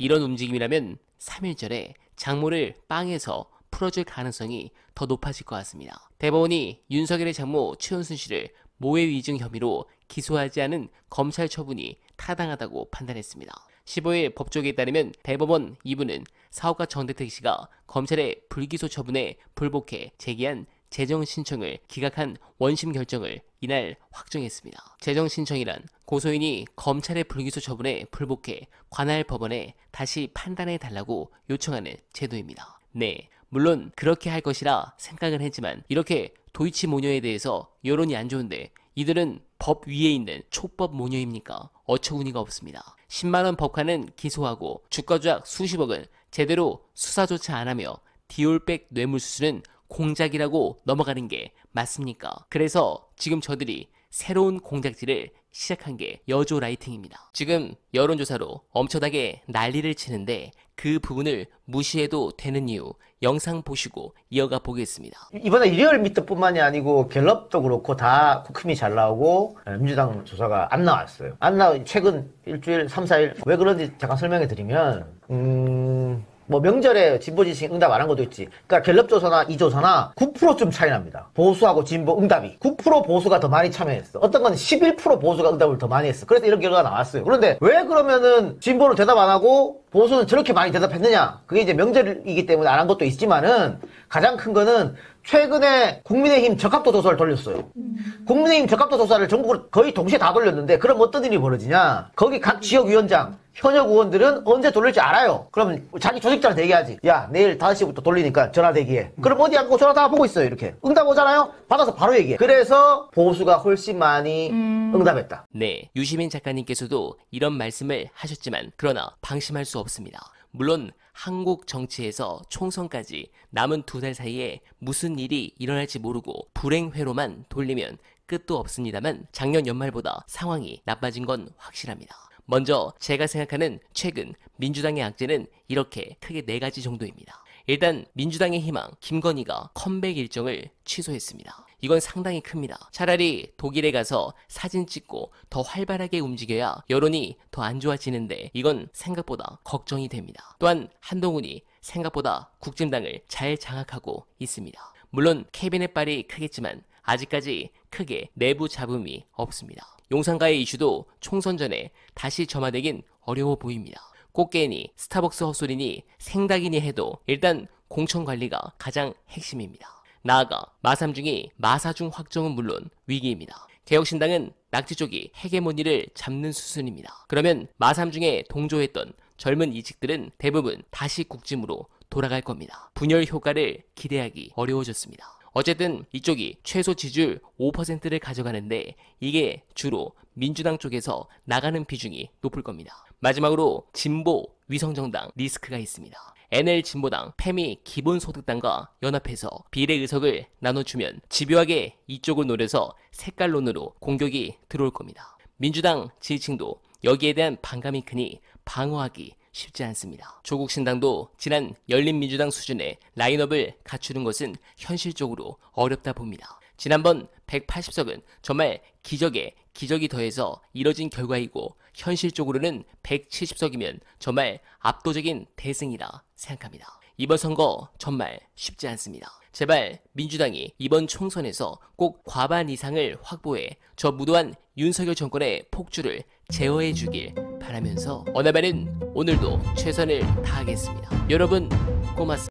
이런 움직임이라면 3일절에 장모를 빵에서 풀어줄 가능성이 더 높아질 것 같습니다. 대법원이 윤석열의 장모 최은순 씨를 모해 위증 혐의로 기소하지 않은 검찰 처분이 타당하다고 판단했습니다. 15일 법조계에 따르면 대법원 2부는 사업가 정대택 씨가 검찰의 불기소 처분에 불복해 제기한 재정 신청을 기각한 원심 결정을 이날 확정했습니다. 재정 신청이란 고소인이 검찰의 불기소 처분에 불복해 관할 법원에 다시 판단해 달라고 요청하는 제도입니다. 네, 물론 그렇게 할 것이라 생각은 했지만 이렇게 도이치 모녀에 대해서 여론이 안 좋은데 이들은 법 위에 있는 촉법 모녀입니까? 어처구니가 없습니다. 10만원 법관은 기소하고 주가 조작 수십억은 제대로 수사조차 안 하며 디올백 뇌물수수는 공작이라고 넘어가는 게 맞습니까? 그래서 지금 저들이 새로운 공작질을 시작한 게 여조 라이팅입니다. 지금 여론조사로 엄청나게 난리를 치는데 그 부분을 무시해도 되는 이유 영상 보시고 이어가 보겠습니다. 이번에 리얼 미터뿐만이 아니고 갤럽도 그렇고 다 국힘이 잘 나오고 예, 민주당 조사가 안 나왔어요. 안나 최근 일주일 3, 4일 왜 그런지 잠깐 설명해 드리면 음... 뭐 명절에 진보 지식 응답 안 한 것도 있지. 그러니까 갤럽조사나 이조사나 9%쯤 차이 납니다. 보수하고 진보 응답이. 9% 보수가 더 많이 참여했어. 어떤 건 11% 보수가 응답을 더 많이 했어. 그래서 이런 결과가 나왔어요. 그런데 왜 그러면은 진보는 대답 안 하고 보수는 저렇게 많이 대답했느냐? 그게 이제 명절이기 때문에 안 한 것도 있지만은 가장 큰 거는 최근에 국민의힘 적합도 조사를 돌렸어요. 음. 국민의힘 적합도 조사를 전국으로 거의 동시에 다 돌렸는데 그럼 어떤 일이 벌어지냐? 거기 각 지역 위원장 현역 의원들은 언제 돌릴지 알아요. 그러면 자기 조직자한테 얘기하지. 야, 내일 5시부터 돌리니까 전화 대기해. 음. 그럼 어디 안고 전화 다 보고 있어요, 이렇게. 응답 오잖아요? 받아서 바로 얘기해. 그래서 보수가 훨씬 많이 음... 응답했다. 네, 유시민 작가님께서도 이런 말씀을 하셨지만, 그러나 방심할 수 없습니다. 물론 한국 정치에서 총선까지 남은 두 달 사이에 무슨 일이 일어날지 모르고 불행회로만 돌리면 끝도 없습니다만 작년 연말보다 상황이 나빠진 건 확실합니다. 먼저 제가 생각하는 최근 민주당의 악재는 이렇게 크게 네 가지 정도입니다. 일단 민주당의 희망 김건희가 컴백 일정을 취소했습니다. 이건 상당히 큽니다. 차라리 독일에 가서 사진 찍고 더 활발하게 움직여야 여론이 더 안 좋아지는데 이건 생각보다 걱정이 됩니다. 또한 한동훈이 생각보다 국진당을 잘 장악하고 있습니다. 물론 캐비넷 발이 크겠지만 아직까지 크게 내부 잡음이 없습니다. 용산가의 이슈도 총선 전에 다시 점화되긴 어려워 보입니다. 꽃게니, 스타벅스 헛소리니, 생닭이니 해도 일단 공천관리가 가장 핵심입니다. 나아가 마삼중이 마사중 확정은 물론 위기입니다. 개혁신당은 낙지 쪽이 헤게모니를 잡는 수순입니다. 그러면 마삼중에 동조했던 젊은 이직들은 대부분 다시 국짐으로 돌아갈 겁니다. 분열 효과를 기대하기 어려워졌습니다. 어쨌든 이쪽이 최소 지지율 5%를 가져가는데 이게 주로 민주당 쪽에서 나가는 비중이 높을 겁니다. 마지막으로 진보 위성정당 리스크가 있습니다. NL 진보당, 페미 기본소득당과 연합해서 비례 의석을 나눠주면 집요하게 이쪽을 노려서 색깔론으로 공격이 들어올 겁니다. 민주당 지지층도 여기에 대한 반감이 크니 방어하기 쉽지 않습니다. 조국 신당도 지난 열린민주당 수준의 라인업을 갖추는 것은 현실적으로 어렵다 봅니다. 지난번 180석은 정말 기적에 기적이 더해서 이뤄진 결과이고 현실적으로는 170석이면 정말 압도적인 대승이라 생각합니다. 이번 선거 정말 쉽지 않습니다. 제발 민주당이 이번 총선에서 꼭 과반 이상을 확보해 저 무도한 윤석열 정권의 폭주를 제어해 주길 바라면서 어나벨은 오늘도 최선을 다하겠습니다. 여러분 고맙습니다.